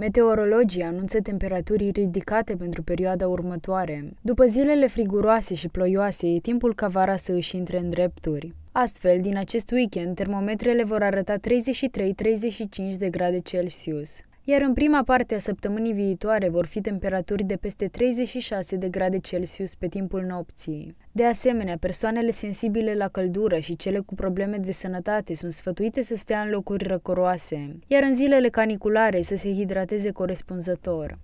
Meteorologii anunță temperaturi ridicate pentru perioada următoare. După zilele friguroase și ploioase, e timpul ca vara să își intre în drepturi. Astfel, din acest weekend, termometrele vor arăta 33-35 de grade Celsius iar în prima parte a săptămânii viitoare vor fi temperaturi de peste 36 de grade Celsius pe timpul nopții. De asemenea, persoanele sensibile la căldură și cele cu probleme de sănătate sunt sfătuite să stea în locuri răcoroase, iar în zilele caniculare să se hidrateze corespunzător.